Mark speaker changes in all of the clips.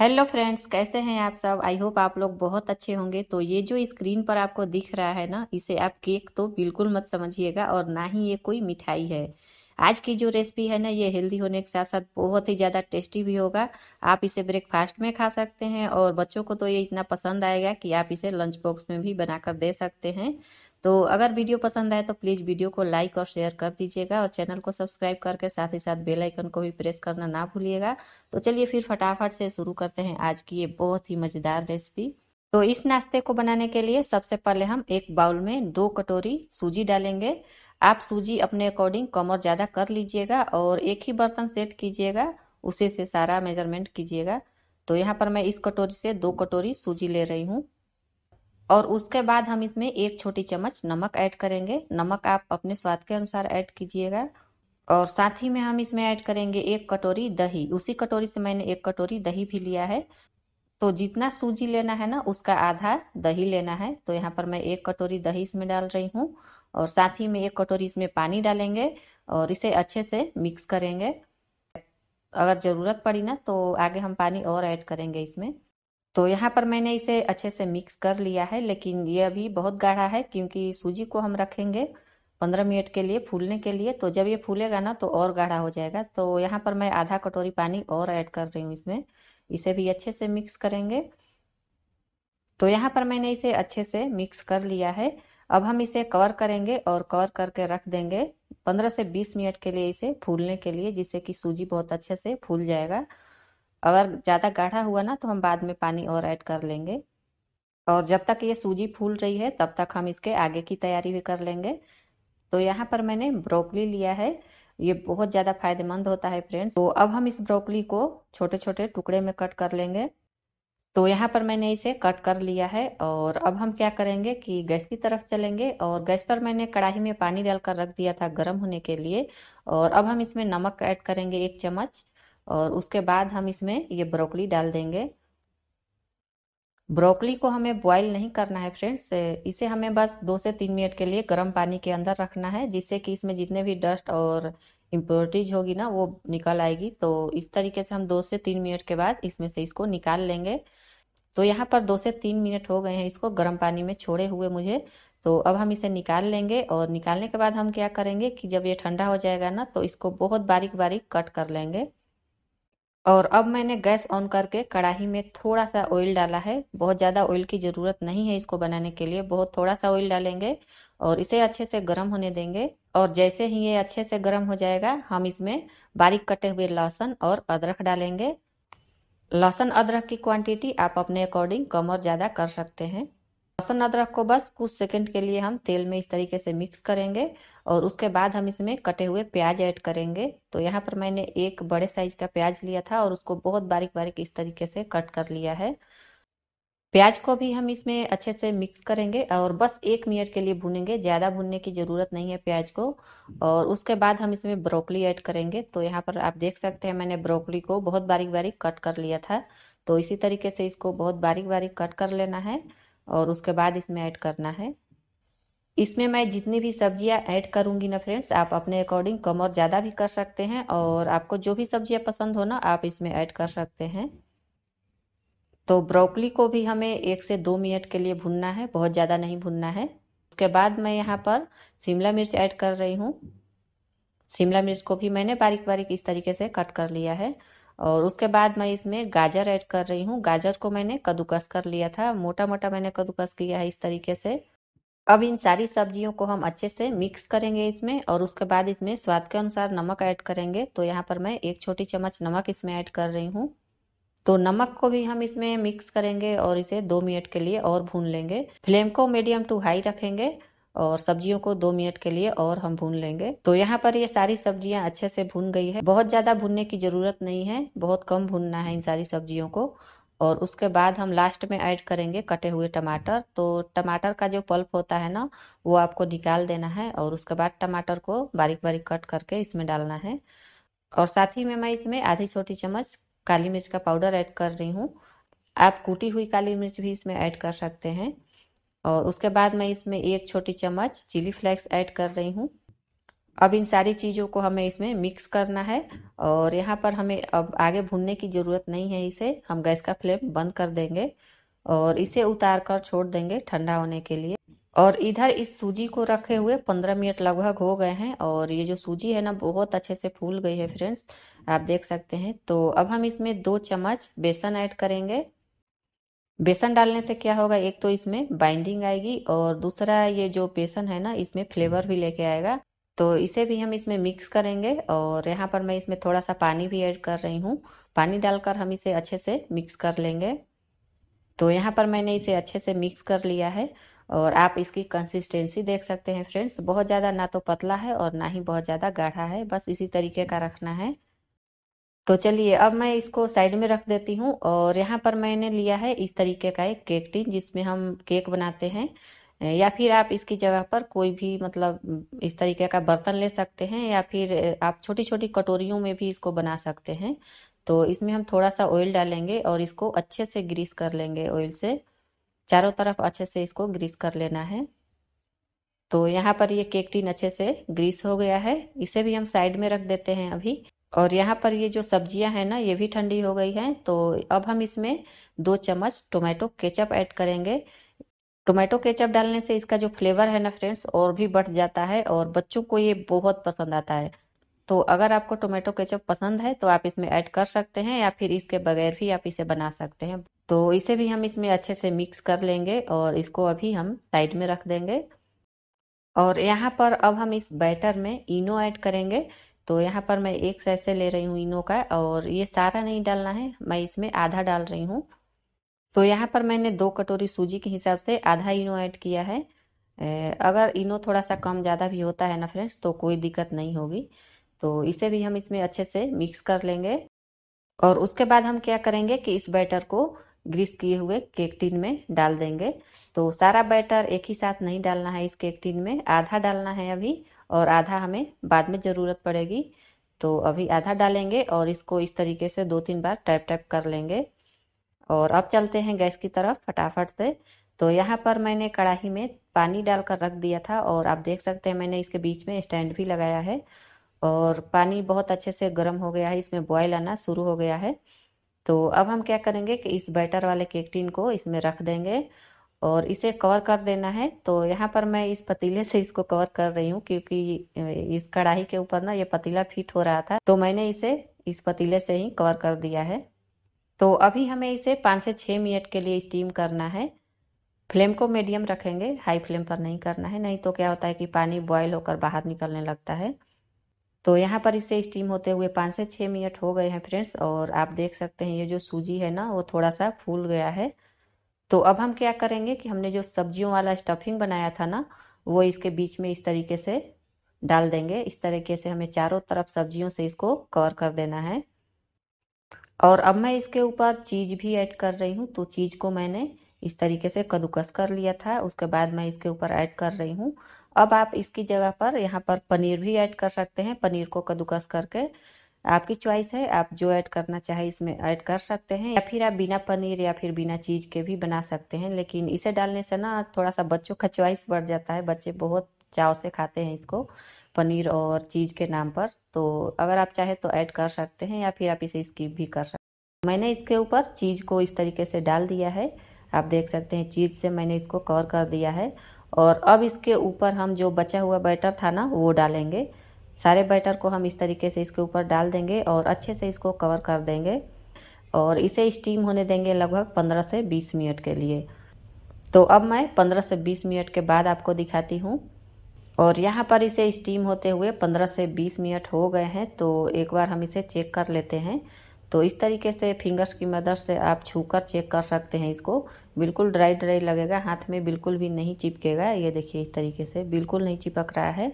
Speaker 1: hello friends कैसे हैं आप सब आई होप आप लोग बहुत अच्छे होंगे तो ये जो स्क्रीन पर आपको दिख रहा है ना इसे आप केक तो बिल्कुल मत समझिएगा और ना ही ये कोई मिठाई है आज की जो रेसिपी है ना ये हेल्दी होने के साथ साथ बहुत ही ज़्यादा टेस्टी भी होगा आप इसे ब्रेकफास्ट में खा सकते हैं और बच्चों को तो ये इतना पसंद आएगा कि आप इसे लंच बॉक्स में भी बनाकर दे सकते हैं तो अगर वीडियो पसंद आए तो प्लीज़ वीडियो को लाइक और शेयर कर दीजिएगा और चैनल को सब्सक्राइब करके साथ ही साथ बेल आइकन को भी प्रेस करना ना भूलिएगा तो चलिए फिर फटाफट से शुरू करते हैं आज की ये बहुत ही मज़ेदार रेसिपी तो इस नाश्ते को बनाने के लिए सबसे पहले हम एक बाउल में दो कटोरी सूजी डालेंगे आप सूजी अपने अकॉर्डिंग कम और ज़्यादा कर लीजिएगा और एक ही बर्तन सेट कीजिएगा उसी से सारा मेजरमेंट कीजिएगा तो यहाँ पर मैं इस कटोरी से दो कटोरी सूजी ले रही हूँ और उसके बाद हम इसमें एक छोटी चम्मच नमक ऐड करेंगे नमक आप अपने स्वाद के अनुसार ऐड कीजिएगा और साथ ही में हम इसमें ऐड करेंगे एक कटोरी दही उसी कटोरी से मैंने एक कटोरी दही भी लिया है तो जितना सूजी लेना है ना उसका आधा दही लेना है तो यहाँ पर मैं एक कटोरी दही इसमें डाल रही हूँ और साथ ही में एक कटोरी इसमें पानी डालेंगे और इसे अच्छे से मिक्स करेंगे अगर ज़रूरत पड़ी ना तो आगे हम पानी और ऐड करेंगे इसमें तो यहाँ पर मैंने इसे अच्छे से मिक्स कर लिया है लेकिन ये अभी बहुत गाढ़ा है क्योंकि सूजी को हम रखेंगे पंद्रह मिनट के लिए फूलने के लिए तो जब ये फूलेगा ना तो और गाढ़ा हो जाएगा तो यहाँ पर मैं आधा कटोरी पानी और ऐड कर रही हूँ इसमें इसे भी अच्छे से मिक्स करेंगे तो यहाँ पर मैंने इसे अच्छे से मिक्स कर लिया है अब हम इसे कवर करेंगे और कवर करके रख देंगे पंद्रह से बीस मिनट के लिए इसे फूलने के लिए जिससे कि सूजी बहुत अच्छे से फूल जाएगा अगर ज़्यादा गाढ़ा हुआ ना तो हम बाद में पानी और ऐड कर लेंगे और जब तक ये सूजी फूल रही है तब तक हम इसके आगे की तैयारी भी कर लेंगे तो यहाँ पर मैंने ब्रोकली लिया है ये बहुत ज़्यादा फायदेमंद होता है फ्रेंड्स तो अब हम इस ब्रोकली को छोटे छोटे टुकड़े में कट कर लेंगे तो यहाँ पर मैंने इसे कट कर लिया है और अब हम क्या करेंगे कि गैस की तरफ चलेंगे और गैस पर मैंने कढ़ाई में पानी डालकर रख दिया था गर्म होने के लिए और अब हम इसमें नमक ऐड करेंगे एक चम्मच और उसके बाद हम इसमें ये ब्रोकली डाल देंगे ब्रोकली को हमें बॉईल नहीं करना है फ्रेंड्स इसे हमें बस दो से तीन मिनट के लिए गर्म पानी के अंदर रखना है जिससे कि इसमें जितने भी डस्ट और इम्प्योरिटीज होगी ना वो निकल आएगी तो इस तरीके से हम दो से तीन मिनट के बाद इसमें से इसको निकाल लेंगे तो यहाँ पर दो से तीन मिनट हो गए हैं इसको गर्म पानी में छोड़े हुए मुझे तो अब हम इसे निकाल लेंगे और निकालने के बाद हम क्या करेंगे कि जब ये ठंडा हो जाएगा ना तो इसको बहुत बारीक बारीक कट कर लेंगे और अब मैंने गैस ऑन करके कढ़ाई में थोड़ा सा ऑयल डाला है बहुत ज़्यादा ऑयल की ज़रूरत नहीं है इसको बनाने के लिए बहुत थोड़ा सा ऑयल डालेंगे और इसे अच्छे से गर्म होने देंगे और जैसे ही ये अच्छे से गर्म हो जाएगा हम इसमें बारीक कटे हुए लहसुन और अदरक डालेंगे लहसुन अदरक की क्वांटिटी आप अपने अकॉर्डिंग कम और ज़्यादा कर सकते हैं लहसुन अदरक को बस कुछ सेकंड के लिए हम तेल में इस तरीके से मिक्स करेंगे और उसके बाद हम इसमें कटे हुए प्याज ऐड करेंगे तो यहाँ पर मैंने एक बड़े साइज का प्याज लिया था और उसको बहुत बारीक बारीक इस तरीके से कट कर लिया है प्याज को भी हम इसमें अच्छे से मिक्स करेंगे और बस एक मिनट के लिए भूनेंगे ज़्यादा भूनने की ज़रूरत नहीं है प्याज को और उसके बाद हम इसमें ब्रोकली ऐड करेंगे तो यहाँ पर आप देख सकते हैं मैंने ब्रोकली को बहुत बारीक बारीक कट कर लिया था तो इसी तरीके से इसको बहुत बारीक बारीक कट कर लेना है और उसके बाद इसमें ऐड करना है इसमें मैं जितनी भी सब्जियां ऐड करूंगी ना फ्रेंड्स आप अपने अकॉर्डिंग कम और ज़्यादा भी कर सकते हैं और आपको जो भी सब्जियां पसंद हो ना आप इसमें ऐड कर सकते हैं तो ब्रोकली को भी हमें एक से दो मिनट के लिए भुनना है बहुत ज़्यादा नहीं भुनना है उसके बाद मैं यहाँ पर शिमला मिर्च ऐड कर रही हूँ शिमला मिर्च को भी मैंने बारीक बारीक इस तरीके से कट कर लिया है और उसके बाद मैं इसमें गाजर ऐड कर रही हूँ गाजर को मैंने कद्दूकस कर लिया था मोटा मोटा मैंने कद्दूकस किया है इस तरीके से अब इन सारी सब्जियों को हम अच्छे से मिक्स करेंगे इसमें और उसके बाद इसमें स्वाद के अनुसार नमक ऐड करेंगे तो यहाँ पर मैं एक छोटी चम्मच नमक इसमें ऐड कर रही हूँ तो नमक को भी हम इसमें मिक्स करेंगे और इसे दो मिनट के लिए और भून लेंगे फ्लेम को मीडियम टू हाई रखेंगे और सब्जियों को दो मिनट के लिए और हम भून लेंगे तो यहाँ पर ये सारी सब्जियाँ अच्छे से भून गई है बहुत ज़्यादा भूनने की ज़रूरत नहीं है बहुत कम भूनना है इन सारी सब्जियों को और उसके बाद हम लास्ट में ऐड करेंगे कटे हुए टमाटर तो टमाटर का जो पल्प होता है ना वो आपको निकाल देना है और उसके बाद टमाटर को बारीक बारीक कट करके इसमें डालना है और साथ ही में मैं इसमें आधी छोटी चम्मच काली मिर्च का पाउडर ऐड कर रही हूँ आप कूटी हुई काली मिर्च भी इसमें ऐड कर सकते हैं और उसके बाद मैं इसमें एक छोटी चम्मच चिली फ्लेक्स ऐड कर रही हूँ अब इन सारी चीज़ों को हमें इसमें मिक्स करना है और यहाँ पर हमें अब आगे भूनने की ज़रूरत नहीं है इसे हम गैस का फ्लेम बंद कर देंगे और इसे उतार कर छोड़ देंगे ठंडा होने के लिए और इधर इस सूजी को रखे हुए पंद्रह मिनट लगभग हो गए हैं और ये जो सूजी है ना बहुत अच्छे से फूल गई है फ्रेंड्स आप देख सकते हैं तो अब हम इसमें दो चम्मच बेसन ऐड करेंगे बेसन डालने से क्या होगा एक तो इसमें बाइंडिंग आएगी और दूसरा ये जो बेसन है ना इसमें फ्लेवर भी लेके आएगा तो इसे भी हम इसमें मिक्स करेंगे और यहाँ पर मैं इसमें थोड़ा सा पानी भी ऐड कर रही हूँ पानी डालकर हम इसे अच्छे से मिक्स कर लेंगे तो यहाँ पर मैंने इसे अच्छे से मिक्स कर लिया है और आप इसकी कंसिस्टेंसी देख सकते हैं फ्रेंड्स बहुत ज़्यादा ना तो पतला है और ना ही बहुत ज़्यादा गाढ़ा है बस इसी तरीके का रखना है तो चलिए अब मैं इसको साइड में रख देती हूँ और यहाँ पर मैंने लिया है इस तरीके का एक केक टिन जिसमें हम केक बनाते हैं या फिर आप इसकी जगह पर कोई भी मतलब इस तरीके का बर्तन ले सकते हैं या फिर आप छोटी छोटी कटोरियों में भी इसको बना सकते हैं तो इसमें हम थोड़ा सा ऑयल डालेंगे और इसको अच्छे से ग्रीस कर लेंगे ऑयल से चारों तरफ अच्छे से इसको ग्रीस कर लेना है तो यहाँ पर ये केक टिन अच्छे से ग्रीस हो गया है इसे भी हम साइड में रख देते हैं अभी और यहाँ पर ये जो सब्जियां हैं ना ये भी ठंडी हो गई हैं तो अब हम इसमें दो चम्मच टोमेटो केचप ऐड करेंगे टोमेटो केचप डालने से इसका जो फ्लेवर है ना फ्रेंड्स और भी बढ़ जाता है और बच्चों को ये बहुत पसंद आता है तो अगर आपको टोमेटो केचप पसंद है तो आप इसमें ऐड कर सकते हैं या फिर इसके बगैर भी आप इसे बना सकते हैं तो इसे भी हम इसमें अच्छे से मिक्स कर लेंगे और इसको अभी हम साइड में रख देंगे और यहाँ पर अब हम इस बैटर में इनो ऐड करेंगे तो यहाँ पर मैं एक सैसे ले रही हूँ इनो का और ये सारा नहीं डालना है मैं इसमें आधा डाल रही हूँ तो यहाँ पर मैंने दो कटोरी सूजी के हिसाब से आधा इनो ऐड किया है अगर इनो थोड़ा सा कम ज़्यादा भी होता है ना फ्रेंड्स तो कोई दिक्कत नहीं होगी तो इसे भी हम इसमें अच्छे से मिक्स कर लेंगे और उसके बाद हम क्या करेंगे कि इस बैटर को ग्रीस किए हुए केक टिन में डाल देंगे तो सारा बैटर एक ही साथ नहीं डालना है इस केक टिन में आधा डालना है अभी और आधा हमें बाद में ज़रूरत पड़ेगी तो अभी आधा डालेंगे और इसको इस तरीके से दो तीन बार टैप टैप कर लेंगे और अब चलते हैं गैस की तरफ फटाफट से तो यहाँ पर मैंने कढ़ाई में पानी डालकर रख दिया था और आप देख सकते हैं मैंने इसके बीच में स्टैंड भी लगाया है और पानी बहुत अच्छे से गर्म हो गया है इसमें बॉयल आना शुरू हो गया है तो अब हम क्या करेंगे कि इस बैटर वाले केक टिन को इसमें रख देंगे और इसे कवर कर देना है तो यहाँ पर मैं इस पतीले से इसको कवर कर रही हूँ क्योंकि इस कढ़ाई के ऊपर ना ये पतीला फिट हो रहा था तो मैंने इसे इस पतीले से ही कवर कर दिया है तो अभी हमें इसे पाँच से छः मिनट के लिए स्टीम करना है फ्लेम को मीडियम रखेंगे हाई फ्लेम पर नहीं करना है नहीं तो क्या होता है कि पानी बॉयल होकर बाहर निकलने लगता है तो यहाँ पर इसे स्टीम होते हुए पाँच से छः मिनट हो गए हैं फ्रेंड्स और आप देख सकते हैं ये जो सूजी है ना वो थोड़ा सा फूल गया है तो अब हम क्या करेंगे कि हमने जो सब्जियों वाला स्टफिंग बनाया था ना वो इसके बीच में इस तरीके से डाल देंगे इस तरीके से हमें चारों तरफ सब्जियों से इसको कवर कर देना है और अब मैं इसके ऊपर चीज़ भी ऐड कर रही हूँ तो चीज़ को मैंने इस तरीके से कद्दूकस कर लिया था उसके बाद मैं इसके ऊपर ऐड कर रही हूँ अब आप इसकी जगह पर यहाँ पर पनीर भी ऐड कर सकते हैं पनीर को कद्दूकस करके आपकी चॉइस है आप जो ऐड करना चाहे इसमें ऐड कर सकते हैं या फिर आप बिना पनीर या फिर बिना चीज़ के भी बना सकते हैं लेकिन इसे डालने से ना थोड़ा सा बच्चों का चॉइस बढ़ जाता है बच्चे बहुत चाव से खाते हैं इसको पनीर और चीज़ के नाम पर तो अगर आप चाहे तो ऐड कर सकते हैं या फिर आप इसे स्किप भी कर सकते हैं मैंने इसके ऊपर चीज़ को इस तरीके से डाल दिया है आप देख सकते हैं चीज़ से मैंने इसको कवर कर दिया है और अब इसके ऊपर हम जो बचा हुआ बैटर था ना वो डालेंगे सारे बैटर को हम इस तरीके से इसके ऊपर डाल देंगे और अच्छे से इसको कवर कर देंगे और इसे स्टीम होने देंगे लगभग 15 से 20 मिनट के लिए तो अब मैं 15 से 20 मिनट के बाद आपको दिखाती हूँ और यहाँ पर इसे स्टीम होते हुए 15 से 20 मिनट हो गए हैं तो एक बार हम इसे चेक कर लेते हैं तो इस तरीके से फिंगर्स की मदद से आप छू कर चेक कर सकते हैं इसको बिल्कुल ड्राई ड्राई लगेगा हाथ में बिल्कुल भी नहीं चिपकेगा ये देखिए इस तरीके से बिल्कुल नहीं चिपक रहा है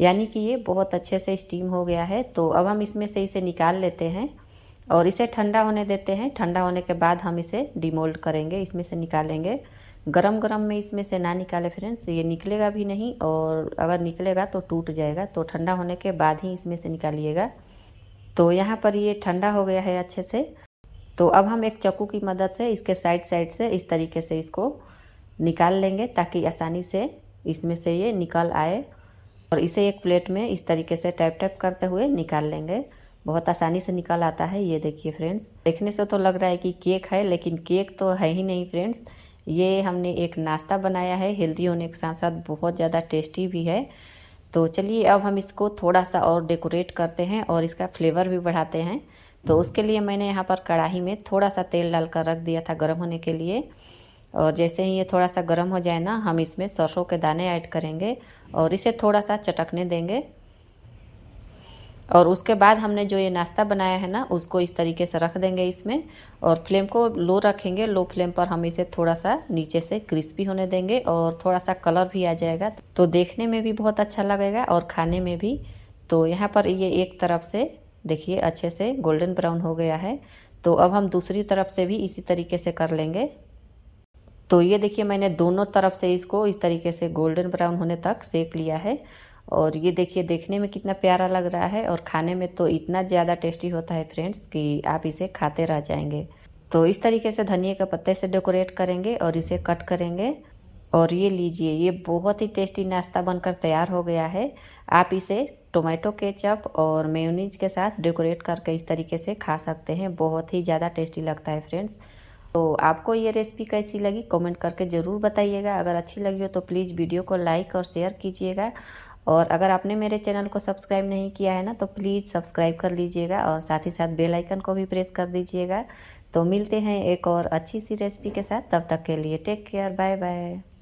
Speaker 1: यानी कि ये बहुत अच्छे से स्टीम हो गया है तो अब हम इसमें से इसे निकाल लेते हैं और इसे ठंडा होने देते हैं ठंडा होने के बाद हम इसे डिमोल्ड करेंगे इसमें से निकालेंगे गरम गरम में इसमें से ना निकाले फ्रेंड्स ये निकलेगा भी नहीं और अगर निकलेगा तो टूट जाएगा तो ठंडा होने के बाद ही इसमें से निकालिएगा तो यहाँ पर ये ठंडा हो गया है अच्छे से तो अब हम एक चक्कू की मदद से इसके साइड साइड से इस तरीके से इसको निकाल लेंगे ताकि आसानी से इसमें से ये निकल आए और इसे एक प्लेट में इस तरीके से टैप टैप करते हुए निकाल लेंगे बहुत आसानी से निकल आता है ये देखिए फ्रेंड्स देखने से तो लग रहा है कि केक है लेकिन केक तो है ही नहीं फ्रेंड्स ये हमने एक नाश्ता बनाया है हेल्दी होने के साथ साथ बहुत ज़्यादा टेस्टी भी है तो चलिए अब हम इसको थोड़ा सा और डेकोरेट करते हैं और इसका फ्लेवर भी बढ़ाते हैं तो उसके लिए मैंने यहाँ पर कढ़ाई में थोड़ा सा तेल डाल कर रख दिया था गर्म होने के लिए और जैसे ही ये थोड़ा सा गर्म हो जाए ना हम इसमें सरसों के दाने ऐड करेंगे और इसे थोड़ा सा चटकने देंगे और उसके बाद हमने जो ये नाश्ता बनाया है ना उसको इस तरीके से रख देंगे इसमें और फ्लेम को लो रखेंगे लो फ्लेम पर हम इसे थोड़ा सा नीचे से क्रिस्पी होने देंगे और थोड़ा सा कलर भी आ जाएगा तो देखने में भी बहुत अच्छा लगेगा और खाने में भी तो यहाँ पर ये एक तरफ से देखिए अच्छे से गोल्डन ब्राउन हो गया है तो अब हम दूसरी तरफ से भी इसी तरीके से कर लेंगे तो ये देखिए मैंने दोनों तरफ से इसको इस तरीके से गोल्डन ब्राउन होने तक सेक लिया है और ये देखिए देखने में कितना प्यारा लग रहा है और खाने में तो इतना ज़्यादा टेस्टी होता है फ्रेंड्स कि आप इसे खाते रह जाएंगे तो इस तरीके से धनिए के पत्ते से डेकोरेट करेंगे और इसे कट करेंगे और ये लीजिए ये बहुत ही टेस्टी नाश्ता बनकर तैयार हो गया है आप इसे टोमेटो केचप और मेयोनीज के साथ डेकोरेट करके इस तरीके से खा सकते हैं बहुत ही ज़्यादा टेस्टी लगता है फ्रेंड्स तो आपको ये रेसिपी कैसी लगी कमेंट करके ज़रूर बताइएगा अगर अच्छी लगी हो तो प्लीज़ वीडियो को लाइक और शेयर कीजिएगा और अगर आपने मेरे चैनल को सब्सक्राइब नहीं किया है ना तो प्लीज़ सब्सक्राइब कर लीजिएगा और साथ ही साथ बेल आइकन को भी प्रेस कर दीजिएगा तो मिलते हैं एक और अच्छी सी रेसिपी के साथ तब तक के लिए टेक केयर बाय बाय